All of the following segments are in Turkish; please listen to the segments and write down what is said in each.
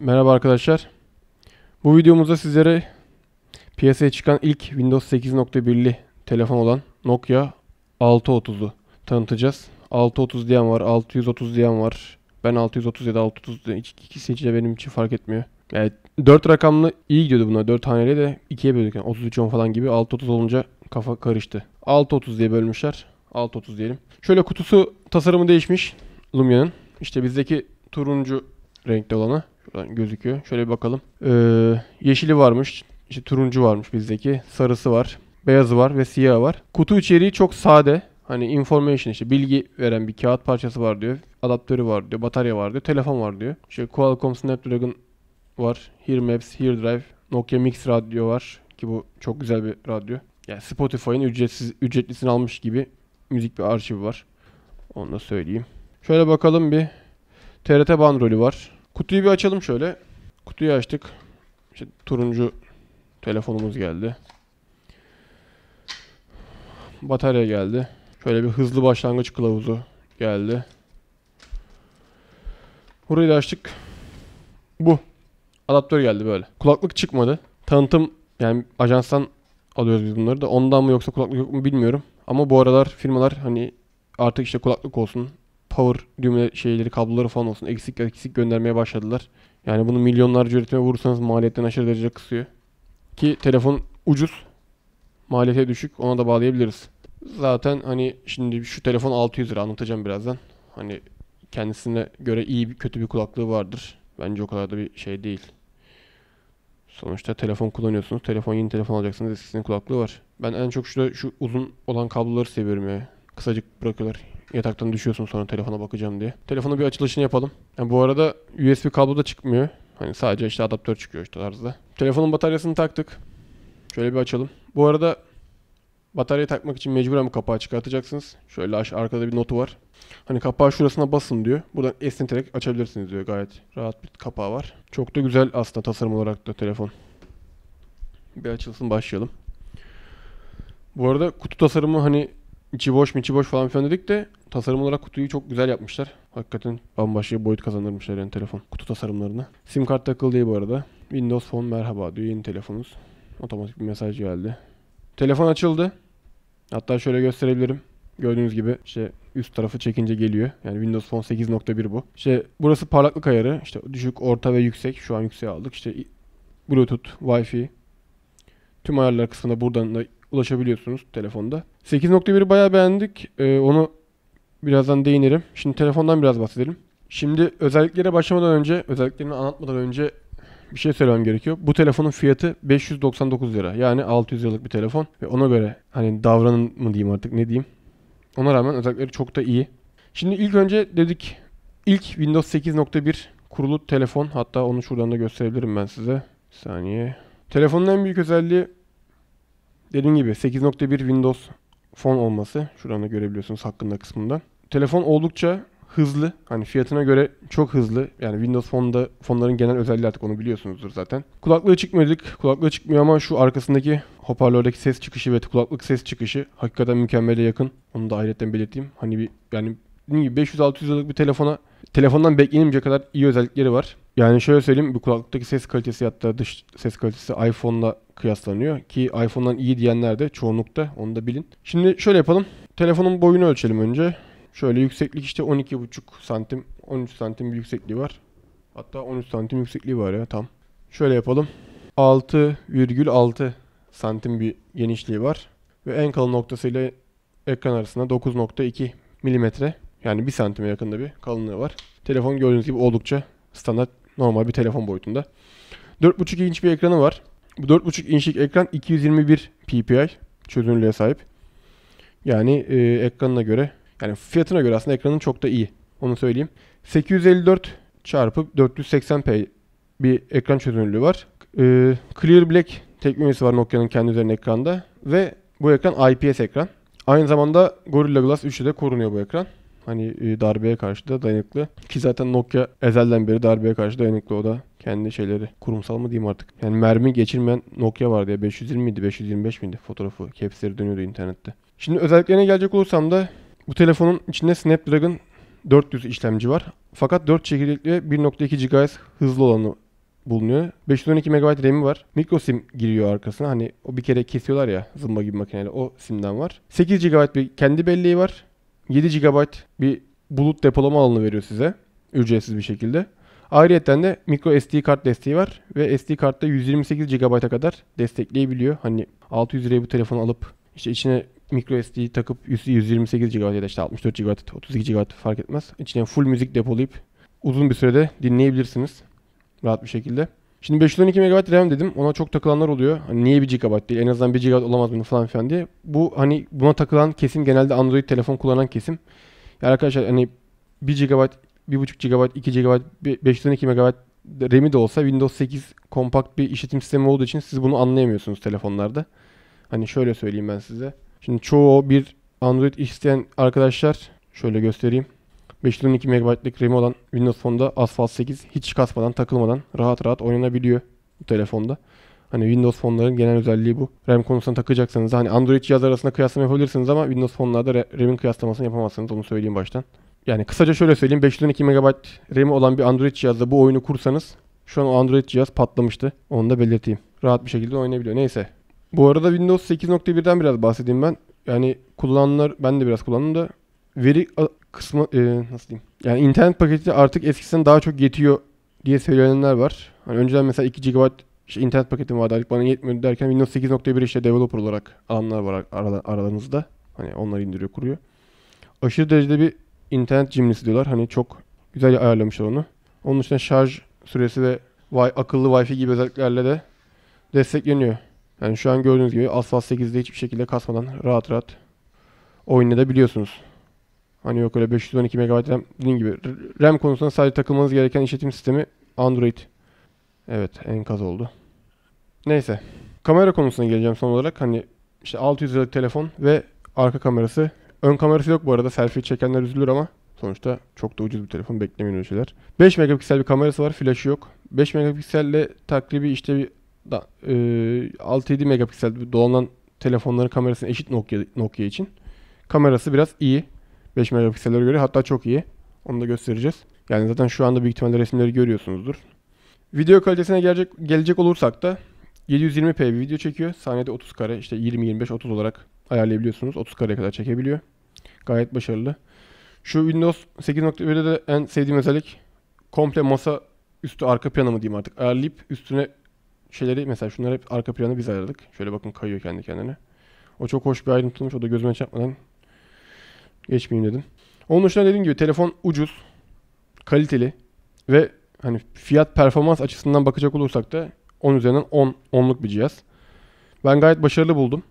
Merhaba arkadaşlar. Bu videomuzda sizlere piyasaya çıkan ilk Windows 8.1'li telefon olan Nokia 630'u tanıtacağız. 630 diyen var, 630 diyen var. Ben 630 ya da 630 diyen. iki hiç benim için fark etmiyor. Yani 4 rakamlı iyi gidiyordu bunlar. 4 haneli de 2'ye böldük. Yani 33 10 falan gibi 630 olunca kafa karıştı. 630 diye bölmüşler. 630 diyelim. Şöyle kutusu tasarımı değişmiş Lumia'nın. İşte bizdeki turuncu renkte olanı gözüküyor. Şöyle bir bakalım. Ee, yeşili varmış. İşte turuncu varmış bizdeki. Sarısı var. Beyazı var ve siyahı var. Kutu içeriği çok sade. Hani information işte bilgi veren bir kağıt parçası var diyor. Adaptörü var diyor. Batarya var diyor. Telefon var diyor. İşte Qualcomm Snapdragon var. Here Maps, Here Drive, Nokia Mix radyo var ki bu çok güzel bir radyo. Yani Spotify'ın ücretsiz ücretlisini almış gibi müzik bir arşivi var. Onu da söyleyeyim. Şöyle bakalım bir TRT bandrolü var. Kutuyu bir açalım şöyle. Kutuyu açtık. İşte turuncu telefonumuz geldi. Batarya geldi. Şöyle bir hızlı başlangıç kılavuzu geldi. Burayı da açtık. Bu. Adaptör geldi böyle. Kulaklık çıkmadı. Tanıtım yani ajanstan alıyoruz biz bunları da. Ondan mı yoksa kulaklık yok mu bilmiyorum. Ama bu aralar firmalar hani artık işte kulaklık olsun, power düğme şeyleri, kabloları falan olsun eksik eksik göndermeye başladılar. Yani bunu milyonlarca üretime vurursanız maliyetten aşırı derece kısıyor. Ki telefon ucuz. Maliyete düşük. Ona da bağlayabiliriz. Zaten hani şimdi şu telefon 600 lira anlatacağım birazdan. Hani kendisine göre iyi bir kötü bir kulaklığı vardır. Bence o kadar da bir şey değil. Sonuçta telefon kullanıyorsunuz. Telefon yeni telefon alacaksınız. Eskisinin kulaklığı var. Ben en çok şurada şu uzun olan kabloları seviyorum ya kısacık bırakıyorlar. Yataktan düşüyorsun sonra telefona bakacağım diye. Telefonun bir açılışını yapalım. Yani bu arada USB kablo da çıkmıyor. Hani sadece işte adaptör çıkıyor işte tarzda. Telefonun bataryasını taktık. Şöyle bir açalım. Bu arada bataryayı takmak için mecburen bu kapağı çıkartacaksınız. Şöyle aş arkada bir notu var. Hani kapağı şurasına basın diyor. Buradan esneterek açabilirsiniz diyor. Gayet rahat bir kapağı var. Çok da güzel aslında tasarım olarak da telefon. Bir açılsın başlayalım. Bu arada kutu tasarımı hani içi boş mu içi boş falan filan dedik de tasarım olarak kutuyu çok güzel yapmışlar. Hakikaten bambaşka bir boyut kazanırmışlar yani telefon kutu tasarımlarını. Sim kart takıldı bu arada. Windows Phone merhaba diyor yeni telefonunuz. Otomatik bir mesaj geldi. Telefon açıldı. Hatta şöyle gösterebilirim. Gördüğünüz gibi işte üst tarafı çekince geliyor. Yani Windows Phone 8.1 bu. İşte burası parlaklık ayarı. İşte düşük, orta ve yüksek. Şu an yükseğe aldık. İşte Bluetooth, Wi-Fi. Tüm ayarlar kısmında buradan da ulaşabiliyorsunuz telefonda. 8.1'i bayağı beğendik. Ee, onu birazdan değinirim. Şimdi telefondan biraz bahsedelim. Şimdi özelliklere başlamadan önce, özelliklerini anlatmadan önce bir şey söylemem gerekiyor. Bu telefonun fiyatı 599 lira. Yani 600 liralık bir telefon. Ve ona göre hani davranın mı diyeyim artık ne diyeyim. Ona rağmen özellikleri çok da iyi. Şimdi ilk önce dedik ilk Windows 8.1 kurulu telefon. Hatta onu şuradan da gösterebilirim ben size. Bir saniye. Telefonun en büyük özelliği Dediğim gibi 8.1 Windows Phone olması. Şuradan da görebiliyorsunuz hakkında kısmında. Telefon oldukça hızlı. Hani fiyatına göre çok hızlı. Yani Windows Phone'da fonların genel özelliği artık onu biliyorsunuzdur zaten. Kulaklığı çıkmadık. Kulaklığı çıkmıyor ama şu arkasındaki hoparlördeki ses çıkışı ve kulaklık ses çıkışı hakikaten mükemmele yakın. Onu da ayrıca belirteyim. Hani bir yani 500-600 liralık bir telefona telefondan beklenilmeyecek kadar iyi özellikleri var. Yani şöyle söyleyeyim bu kulaklıktaki ses kalitesi hatta dış ses kalitesi iPhone'la kıyaslanıyor. Ki iPhone'dan iyi diyenler de çoğunlukta onu da bilin. Şimdi şöyle yapalım. Telefonun boyunu ölçelim önce. Şöyle yükseklik işte 12,5 santim 13 santim bir yüksekliği var. Hatta 13 santim yüksekliği var ya tam. Şöyle yapalım. 6,6 santim bir genişliği var. Ve en kalın noktasıyla ekran arasında 9.2 milimetre. Yani 1 santime yakında bir kalınlığı var. Telefon gördüğünüz gibi oldukça standart Normal bir telefon boyutunda. 4.5 inç bir ekranı var. Bu 4.5 inçlik ekran 221 ppi çözünürlüğe sahip. Yani e, ekranına göre yani fiyatına göre aslında ekranın çok da iyi. Onu söyleyeyim. 854 çarpı 480p bir ekran çözünürlüğü var. E, Clear Black teknolojisi var Nokia'nın kendi üzerinde ekranda ve bu ekran IPS ekran. Aynı zamanda Gorilla Glass 3'te de korunuyor bu ekran. Hani e, darbeye karşı da dayanıklı. Ki zaten Nokia ezelden beri darbeye karşı dayanıklı o da kendi şeyleri. Kurumsal mı diyeyim artık. Yani mermi geçirmeyen Nokia vardı ya 520 miydi 525 miydi fotoğrafı. Capsleri dönüyordu internette. Şimdi özelliklerine gelecek olursam da bu telefonun içinde Snapdragon 400 işlemci var. Fakat 4 çekirdekli 1.2 GHz hızlı olanı bulunuyor. 512 MB RAM'i var. Micro SIM giriyor arkasına. Hani o bir kere kesiyorlar ya zımba gibi makineyle. O SIM'den var. 8 GB bir kendi belleği var. 7 GB bir bulut depolama alanı veriyor size. Ücretsiz bir şekilde. Ayrıca de micro SD kart desteği var ve SD kartta 128 GB'a kadar destekleyebiliyor. Hani 600 liraya bu telefonu alıp işte içine micro SD takıp 128 GB ya da işte 64 GB, 32 GB fark etmez. İçine full müzik depolayıp uzun bir sürede dinleyebilirsiniz rahat bir şekilde. Şimdi 512 MB RAM dedim. Ona çok takılanlar oluyor. Hani niye 1 GB değil? En azından 1 GB olamaz bunu falan filan diye. Bu hani buna takılan kesim genelde Android telefon kullanan kesim. Yani arkadaşlar hani 1 GB, 1.5 GB, 2 GB, 512 MB RAM'i de olsa Windows 8 kompakt bir işletim sistemi olduğu için siz bunu anlayamıyorsunuz telefonlarda. Hani şöyle söyleyeyim ben size. Şimdi çoğu bir Android isteyen arkadaşlar şöyle göstereyim. 512 MB'lık RAM olan Windows Phone'da Asphalt 8 hiç kasmadan takılmadan rahat rahat oynanabiliyor bu telefonda. Hani Windows Phone'ların genel özelliği bu. RAM konusuna takacaksanız hani Android cihaz arasında kıyaslama yapabilirsiniz ama Windows Phone'larda RAM'in kıyaslamasını yapamazsınız onu söyleyeyim baştan. Yani kısaca şöyle söyleyeyim 512 MB RAM'i olan bir Android cihazda bu oyunu kursanız şu an o Android cihaz patlamıştı. Onu da belirteyim. Rahat bir şekilde oynayabiliyor. Neyse. Bu arada Windows 8.1'den biraz bahsedeyim ben. Yani kullananlar ben de biraz kullandım da veri kısmı e, nasıl diyeyim? Yani internet paketi artık eskisinden daha çok yetiyor diye söylenenler var. Hani önceden mesela 2 GB işte internet paketim vardı artık bana yetmiyor derken Windows 8.1 işte developer olarak alanlar var ar- aralarınızda. Hani onları indiriyor kuruyor. Aşırı derecede bir internet cimrisi diyorlar. Hani çok güzel ayarlamışlar onu. Onun için şarj süresi ve wi- akıllı Wi-Fi gibi özelliklerle de destekleniyor. Yani şu an gördüğünüz gibi Asphalt 8'de hiçbir şekilde kasmadan rahat rahat oynayabiliyorsunuz. Hani yok öyle 512 MB RAM dediğim gibi. RAM konusunda sadece takılmanız gereken işletim sistemi Android. Evet enkaz oldu. Neyse. Kamera konusuna geleceğim son olarak. Hani işte 600 liralık telefon ve arka kamerası. Ön kamerası yok bu arada. Selfie çekenler üzülür ama sonuçta çok da ucuz bir telefon. Beklemeyin öyle şeyler. 5 megapiksel bir kamerası var. Flaşı yok. 5 megapikselle takribi işte bir da, e, 6-7 megapiksel doğanan telefonların kamerasına eşit Nokia, Nokia için. Kamerası biraz iyi. 5 megapiksellere göre hatta çok iyi. Onu da göstereceğiz. Yani zaten şu anda büyük ihtimalle resimleri görüyorsunuzdur. Video kalitesine gelecek, gelecek olursak da 720p bir video çekiyor. Saniyede 30 kare işte 20, 25, 30 olarak ayarlayabiliyorsunuz. 30 kareye kadar çekebiliyor. Gayet başarılı. Şu Windows 8.1'de de en sevdiğim özellik komple masa üstü arka planı mı diyeyim artık. Ayarlayıp üstüne şeyleri mesela şunları hep arka planı biz ayarladık. Şöyle bakın kayıyor kendi kendine. O çok hoş bir ayrıntılmış. O da gözüme çarpmadan geçmeyeyim dedim. Onun dışında dediğim gibi telefon ucuz, kaliteli ve hani fiyat performans açısından bakacak olursak da 10 üzerinden 10, 10'luk bir cihaz. Ben gayet başarılı buldum.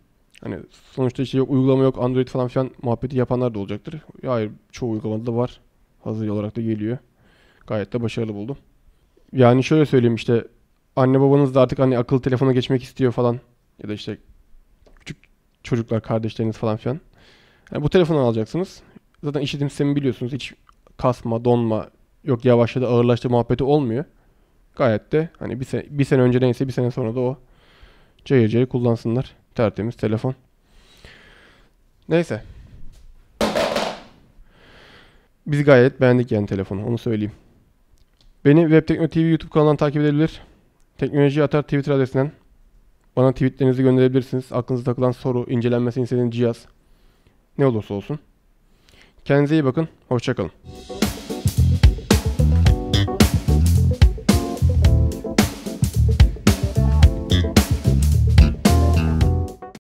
Hani sonuçta işte yok uygulama yok Android falan filan muhabbeti yapanlar da olacaktır. Hayır çoğu uygulamada da var. Hazır olarak da geliyor. Gayet de başarılı buldum. Yani şöyle söyleyeyim işte anne babanız da artık hani akıllı telefona geçmek istiyor falan ya da işte küçük çocuklar kardeşleriniz falan filan. Yani bu telefonu alacaksınız. Zaten işletim sistemi biliyorsunuz. Hiç kasma, donma, yok yavaşladı, ağırlaştı muhabbeti olmuyor. Gayet de hani bir sene, bir sene önce neyse bir sene sonra da o cayır cayır kullansınlar. Tertemiz telefon. Neyse. Biz gayet beğendik yani telefonu. Onu söyleyeyim. Beni Web Tekno TV YouTube kanalından takip edebilir. Teknoloji Atar Twitter adresinden bana tweetlerinizi gönderebilirsiniz. Aklınıza takılan soru, incelenmesi istediğiniz cihaz, ne olursa olsun. Kendinize iyi bakın. Hoşçakalın.